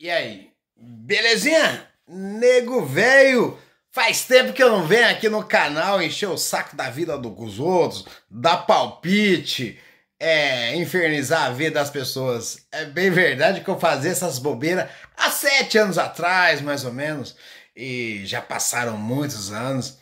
E aí, belezinha? Nego velho! Faz tempo que eu não venho aqui no canal encher o saco da vida dos outros, dar palpite, é, infernizar a vida das pessoas. É bem verdade que eu fazia essas bobeiras há sete anos atrás, mais ou menos, e já passaram muitos anos.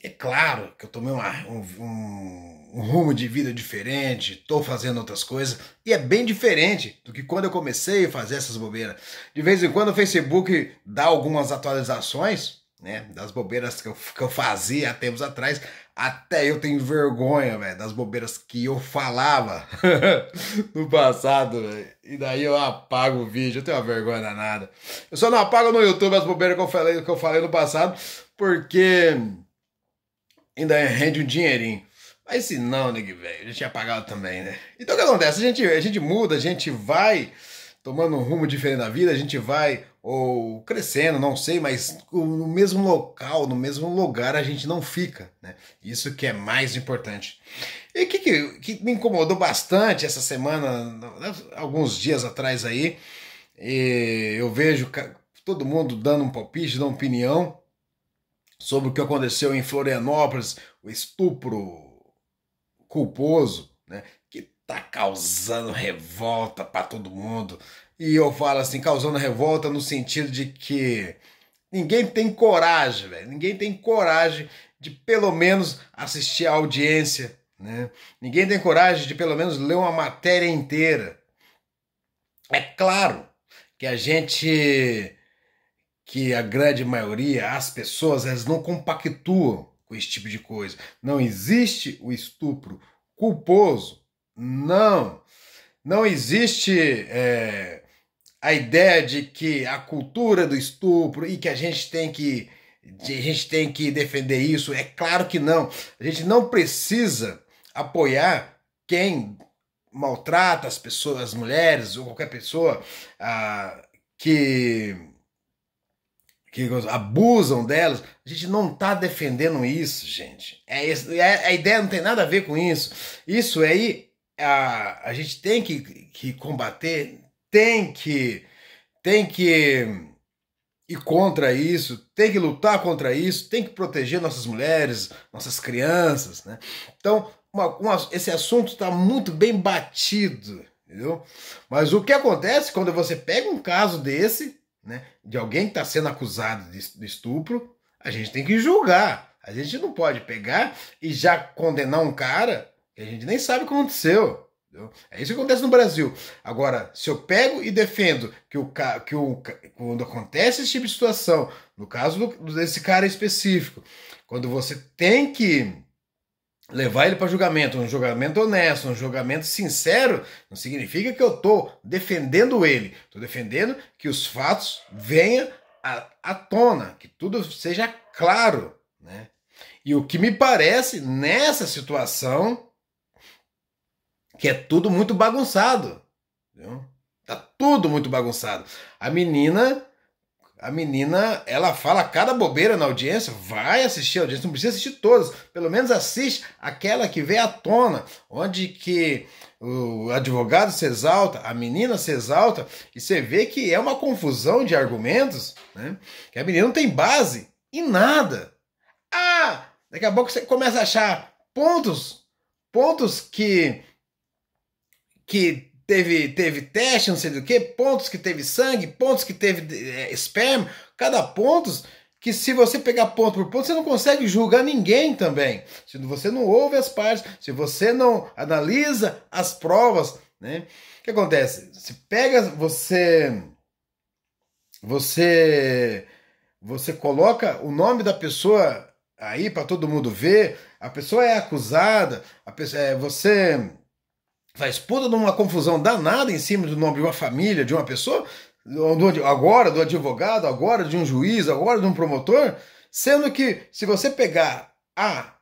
É claro que eu tomei uma, um, um um rumo de vida diferente, estou fazendo outras coisas, e é bem diferente do que quando eu comecei a fazer essas bobeiras. De vez em quando o Facebook dá algumas atualizações, né, das bobeiras que eu, que eu fazia há tempos atrás, até eu tenho vergonha, velho, das bobeiras que eu falava no passado, velho. E daí eu apago o vídeo, eu tenho uma vergonha danada. Eu só não apago no YouTube as bobeiras que eu falei, que eu falei no passado, porque ainda rende um dinheirinho. Mas se não, nego velho, a gente tinha pagar também, né? Então o que acontece? A gente, a gente muda, a gente vai tomando um rumo diferente da vida, a gente vai ou crescendo, não sei, mas no mesmo local, no mesmo lugar a gente não fica, né? Isso que é mais importante. E o que, que, que, me incomodou bastante essa semana, alguns dias atrás aí, eu vejo todo mundo dando um palpite, dando opinião sobre o que aconteceu em Florianópolis, o estupro culposo, né? Que tá causando revolta para todo mundo. E eu falo assim, causando revolta no sentido de que ninguém tem coragem, velho. Ninguém tem coragem de pelo menos assistir a audiência, né? Ninguém tem coragem de pelo menos ler uma matéria inteira. É claro que a gente que a grande maioria, as pessoas, elas não compactuam com esse tipo de coisa. Não existe o estupro culposo. Não. Não existe é, a ideia de que a cultura do estupro e que a gente tem que a gente tem que defender isso. É claro que não. A gente não precisa apoiar quem maltrata as pessoas, as mulheres ou qualquer pessoa ah, que que abusam delas. A gente não está defendendo isso, gente. É, é, a ideia não tem nada a ver com isso. Isso aí a, a gente tem que, que combater, tem que tem que ir contra isso, tem que lutar contra isso, tem que proteger nossas mulheres, nossas crianças, né? Então, uma, uma, esse assunto está muito bem batido, entendeu? Mas o que acontece quando você pega um caso desse né, de alguém que está sendo acusado de, de estupro, a gente tem que julgar. A gente não pode pegar e já condenar um cara que a gente nem sabe o que aconteceu. É isso que acontece no Brasil. Agora, se eu pego e defendo que o que o, quando acontece esse tipo de situação, no caso do, desse cara específico, quando você tem que levar ele para julgamento, um julgamento honesto, um julgamento sincero, não significa que eu estou defendendo ele. Estou defendendo que os fatos venham à, à tona, que tudo seja claro. Né? E o que me parece nessa situação que é tudo muito bagunçado. Viu? Tá tudo muito bagunçado. A menina a menina, ela fala cada bobeira na audiência, vai assistir a audiência, não precisa assistir todas, pelo menos assiste aquela que vem à tona, onde que o advogado se exalta, a menina se exalta, e você vê que é uma confusão de argumentos, né? Que a menina não tem base em nada. Ah, daqui a pouco você começa a achar pontos, pontos que que teve, teve teste, não sei do que, pontos que teve sangue, pontos que teve é, esperma, cada pontos que se você pegar ponto por ponto, você não consegue julgar ninguém também. Se você não ouve as partes, se você não analisa as provas, né? O que acontece? Se pega você você você coloca o nome da pessoa aí para todo mundo ver, a pessoa é acusada, a pessoa, é, você faz puta de uma confusão danada em cima do nome de uma família, de uma pessoa, do, agora do advogado, agora de um juiz, agora de um promotor, sendo que se você pegar a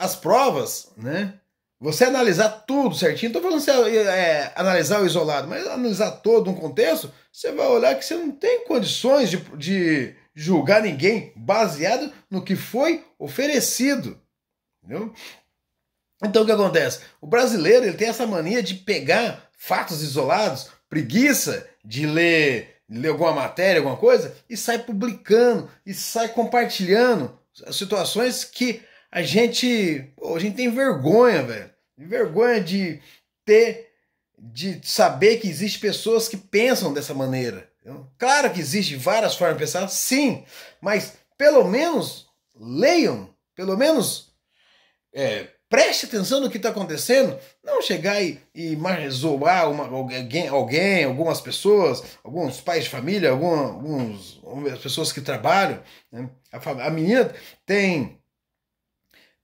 as provas, né? Você analisar tudo certinho, estou falando você é, é, analisar o isolado, mas analisar todo um contexto, você vai olhar que você não tem condições de, de julgar ninguém baseado no que foi oferecido. Entendeu? Então o que acontece? O brasileiro ele tem essa mania de pegar fatos isolados, preguiça de ler, ler alguma matéria, alguma coisa, e sai publicando, e sai compartilhando situações que a gente, a gente tem vergonha, velho. Vergonha de ter, de saber que existem pessoas que pensam dessa maneira. Claro que existe várias formas de pensar, sim, mas pelo menos leiam, pelo menos é, preste atenção no que está acontecendo, não chegar e, e zoar uma, alguém, alguém, algumas pessoas, alguns pais de família, algum, algumas pessoas que trabalham. Né? A, a menina tem,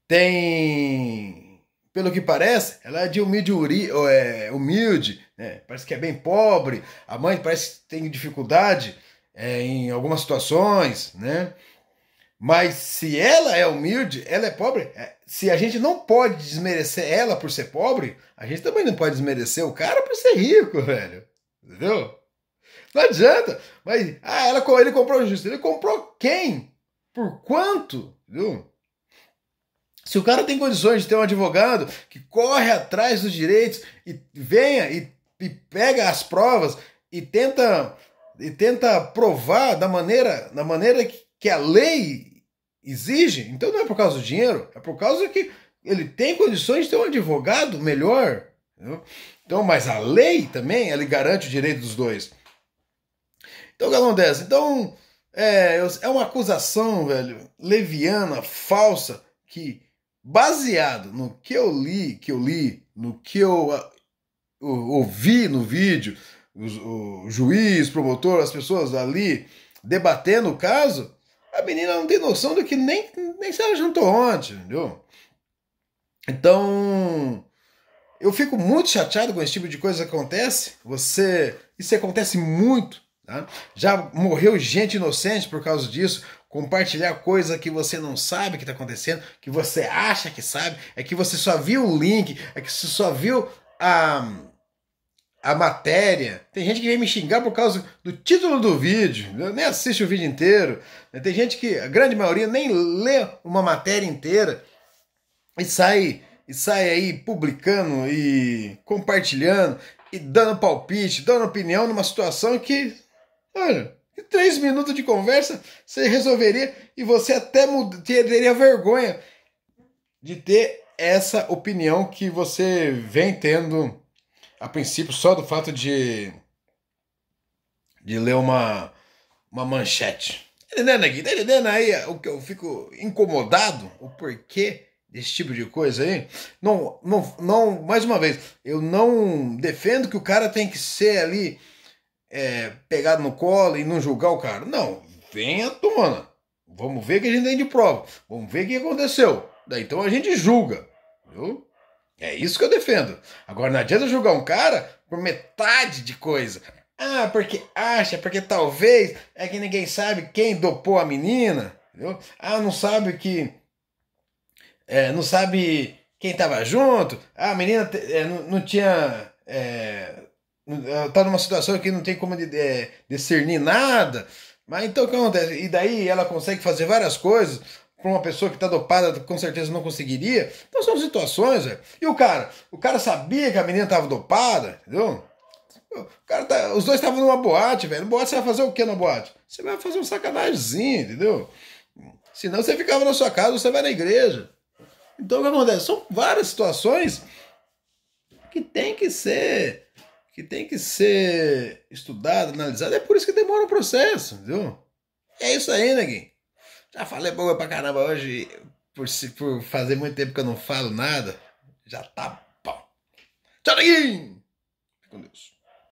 tem, pelo que parece, ela é de humilde, é, humilde né? parece que é bem pobre, a mãe parece que tem dificuldade é, em algumas situações, né? Mas se ela é humilde, ela é pobre. É, se a gente não pode desmerecer ela por ser pobre, a gente também não pode desmerecer o cara por ser rico, velho. Entendeu? Não adianta. Mas, ah, ela, ele comprou justo. Ele comprou quem? Por quanto? Viu? Se o cara tem condições de ter um advogado que corre atrás dos direitos e venha e, e pega as provas e tenta e tenta provar da maneira, da maneira que que a lei exige, então não é por causa do dinheiro, é por causa que ele tem condições de ter um advogado melhor. Entendeu? Então, mas a lei também, ela garante o direito dos dois. Então, Galão dessa, então é, é uma acusação, velho, leviana, falsa, que baseado no que eu li, que eu li, no que eu ouvi no vídeo, o, o juiz, promotor, as pessoas ali debatendo o caso, a menina não tem noção do que nem, nem se ela jantou ontem, entendeu? Então, eu fico muito chateado com esse tipo de coisa que acontece. Você, isso acontece muito, tá? Já morreu gente inocente por causa disso. Compartilhar coisa que você não sabe que está acontecendo, que você acha que sabe, é que você só viu o link, é que você só viu a a matéria. Tem gente que vem me xingar por causa do título do vídeo. Eu nem assiste o vídeo inteiro. Né, tem gente que, a grande maioria, nem lê uma matéria inteira e sai, e sai aí publicando e compartilhando e dando palpite, dando opinião numa situação que, olha, em três minutos de conversa você resolveria e você até teria vergonha de ter essa opinião que você vem tendo a princípio só do fato de de ler uma uma manchete. Tá entendendo aí o que eu fico incomodado, o porquê desse tipo de coisa aí? Não, não, não, mais uma vez, eu não defendo que o cara tem que ser ali é, pegado no colo e não julgar o cara. Não, venha mano Vamos ver o que a gente tem de prova. Vamos ver o que aconteceu. Daí então a gente julga. Viu? É isso que eu defendo. Agora não adianta julgar um cara por metade de coisa. Ah, porque acha, porque talvez é que ninguém sabe quem dopou a menina, entendeu? Ah, não sabe que. É, não sabe quem estava junto. Ah, a menina é, não, não, tinha. É, tá numa situação que não tem como de, de, é, discernir nada. Mas então o que acontece? E daí ela consegue fazer várias coisas para uma pessoa que está dopada, com certeza não conseguiria. Então são situações, velho. E o cara? O cara sabia que a menina estava dopada, entendeu? O cara tá, os dois estavam numa boate, velho. No boate você vai fazer o que na boate? Você vai fazer um sacanagemzinho, entendeu? Senão você ficava na sua casa, você vai na igreja. Então o que acontece? São várias situações que tem que ser que tem que ser estudado, analisado. É por isso que demora o processo, entendeu? É isso aí, neguinho. Já falei boa pra caramba hoje, por, por fazer muito tempo que eu não falo nada. Já tá bom. Tchau, neguinho! Fique com Deus.